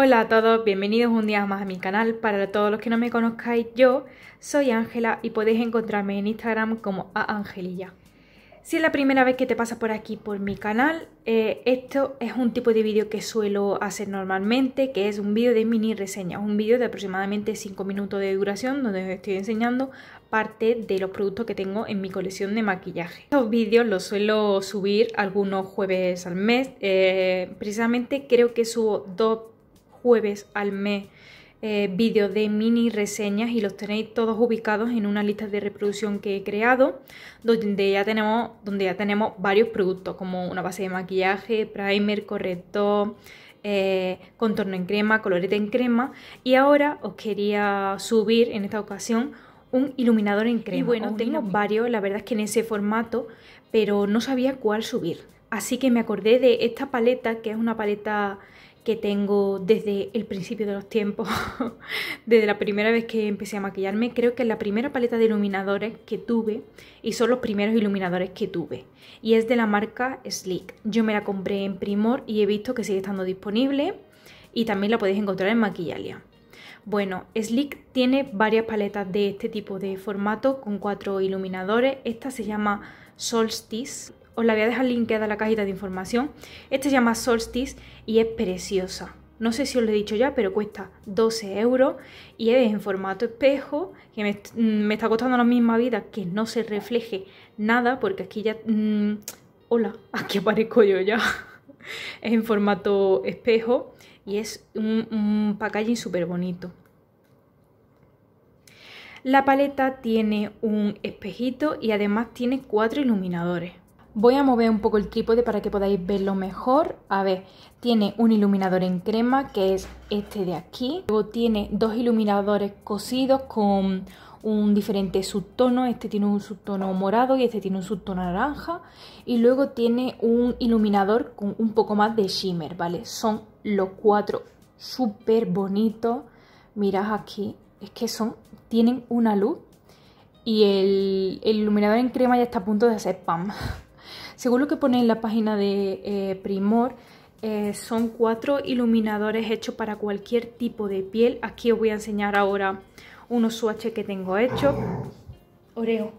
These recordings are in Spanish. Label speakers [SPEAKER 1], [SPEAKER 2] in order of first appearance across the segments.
[SPEAKER 1] Hola a todos, bienvenidos un día más a mi canal. Para todos los que no me conozcáis, yo soy Ángela y podéis encontrarme en Instagram como aangelilla. Si es la primera vez que te pasas por aquí por mi canal, eh, esto es un tipo de vídeo que suelo hacer normalmente, que es un vídeo de mini reseñas, un vídeo de aproximadamente 5 minutos de duración donde os estoy enseñando parte de los productos que tengo en mi colección de maquillaje. Estos vídeos los suelo subir algunos jueves al mes, eh, precisamente creo que subo dos jueves al mes eh, vídeos de mini reseñas y los tenéis todos ubicados en una lista de reproducción que he creado donde ya tenemos, donde ya tenemos varios productos como una base de maquillaje, primer, corrector, eh, contorno en crema, colorete en crema y ahora os quería subir en esta ocasión un iluminador en crema. Y bueno, tengo varios, la verdad es que en ese formato, pero no sabía cuál subir. Así que me acordé de esta paleta, que es una paleta que tengo desde el principio de los tiempos, desde la primera vez que empecé a maquillarme, creo que es la primera paleta de iluminadores que tuve y son los primeros iluminadores que tuve. Y es de la marca Sleek. Yo me la compré en Primor y he visto que sigue estando disponible y también la podéis encontrar en Maquillalia. Bueno, Sleek tiene varias paletas de este tipo de formato con cuatro iluminadores. Esta se llama Solstice. Os la voy a dejar linkeada a la cajita de información. Este se llama Solstice y es preciosa. No sé si os lo he dicho ya, pero cuesta 12 euros y es en formato espejo, que mm, me, está costando la misma vida que no se refleje nada, porque aquí ya... Mm, hola, aquí aparezco yo ya. es en formato espejo y es un, un packaging súper bonito. La paleta tiene un espejito y además tiene cuatro iluminadores. Voy a mover un poco el trípode para que podáis verlo mejor. A ver, tiene un iluminador en crema que es este de aquí. Luego tiene dos iluminadores cosidos con un diferente subtono. Este tiene un subtono morado y este tiene un subtono naranja. Y luego tiene un iluminador con un poco más de shimmer, ¿vale? Son los cuatro súper bonitos. Mirad aquí, es que son, tienen una luz. Y el, iluminador en crema ya está a punto de hacer pam. Según lo que pone en la página de eh, Primor, eh, son cuatro iluminadores hechos para cualquier tipo de piel. Aquí os voy a enseñar ahora unos swatches que tengo hechos. Oreo.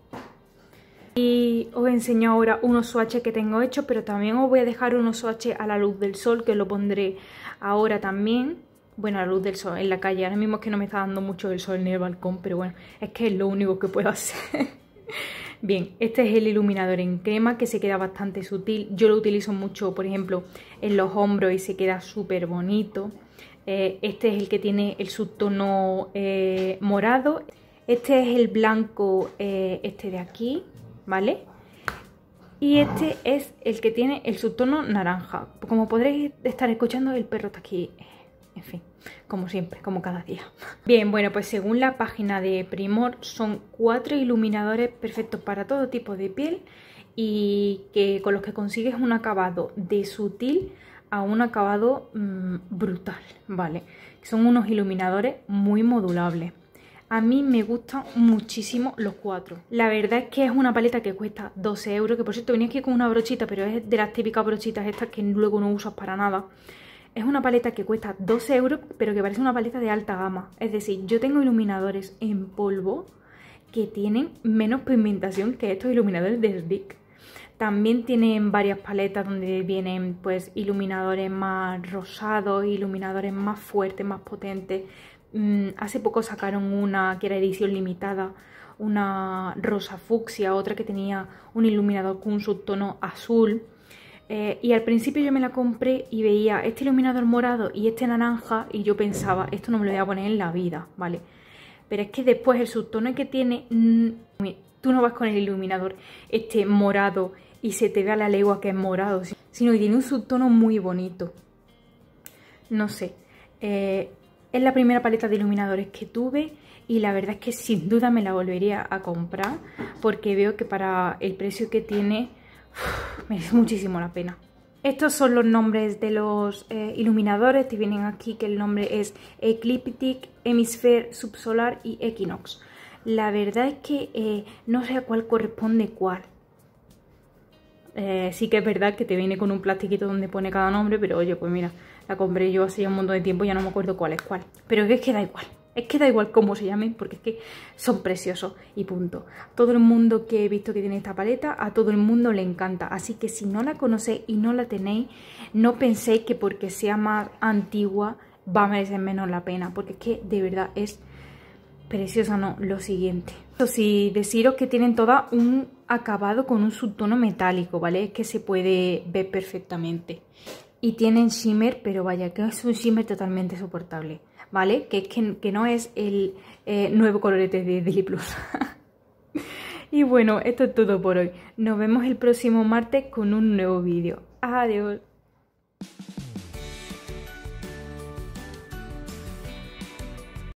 [SPEAKER 1] Y os enseño ahora unos swatches que tengo hechos, pero también os voy a dejar unos swatches a la luz del sol, que lo pondré ahora también. Bueno, a la luz del sol, en la calle. Ahora mismo es que no me está dando mucho el sol en el balcón, pero bueno, es que es lo único que puedo hacer. Bien, este es el iluminador en crema que se queda bastante sutil. Yo lo utilizo mucho, por ejemplo, en los hombros y se queda súper bonito. Eh, este es el que tiene el subtono eh, morado. Este es el blanco, eh, este de aquí, ¿vale? Y este es el que tiene el subtono naranja. Como podréis estar escuchando, el perro está aquí en fin, como siempre, como cada día. Bien, bueno, pues según la página de Primor, son cuatro iluminadores perfectos para todo tipo de piel y que con los que consigues un acabado de sutil a un acabado mm, brutal, ¿vale? Son unos iluminadores muy modulables. A mí me gustan muchísimo los cuatro. La verdad es que es una paleta que cuesta 12 euros, que por cierto venía aquí con una brochita, pero es de las típicas brochitas estas que luego no usas para nada. Es una paleta que cuesta 12 euros, pero que parece una paleta de alta gama. Es decir, yo tengo iluminadores en polvo que tienen menos pigmentación que estos iluminadores de SDIC. También tienen varias paletas donde vienen pues iluminadores más rosados, iluminadores más fuertes, más potentes. Mm, hace poco sacaron una que era edición limitada, una rosa fucsia, otra que tenía un iluminador con un subtono azul. Eh, y al principio yo me la compré y veía este iluminador morado y este naranja y yo pensaba, esto no me lo voy a poner en la vida, ¿vale? Pero es que después el subtono que tiene, mm, tú no vas con el iluminador este morado y se te ve a la legua que es morado, sino que tiene un subtono muy bonito. No sé, eh, es la primera paleta de iluminadores que tuve y la verdad es que sin duda me la volvería a comprar porque veo que para el precio que tiene merece muchísimo la pena. Estos son los nombres de los eh, iluminadores, te vienen aquí que el nombre es Ecliptic, Hemisphere Subsolar y Equinox. La verdad es que eh, no sé a cuál corresponde cuál. Eh, sí que es verdad que te viene con un plastiquito donde pone cada nombre, pero oye, pues mira, la compré yo hace ya un montón de tiempo y ya no me acuerdo cuál es cuál. Pero es que da igual. Es que da igual cómo se llamen, porque es que son preciosos y punto. Todo el mundo que he visto que tiene esta paleta, a todo el mundo le encanta. Así que si no la conocéis y no la tenéis, no penséis que porque sea más antigua va a merecer menos la pena, porque es que de verdad es preciosa, no, lo siguiente. Eso deciros que tienen toda un acabado con un subtono metálico, ¿vale? Es que se puede ver perfectamente. Y tienen shimmer, pero vaya, que es un shimmer totalmente soportable. ¿vale? Que, que, no es el eh, nuevo colorete de Disney Plus. y bueno, esto es todo por hoy. Nos vemos el próximo martes con un nuevo vídeo. Adiós.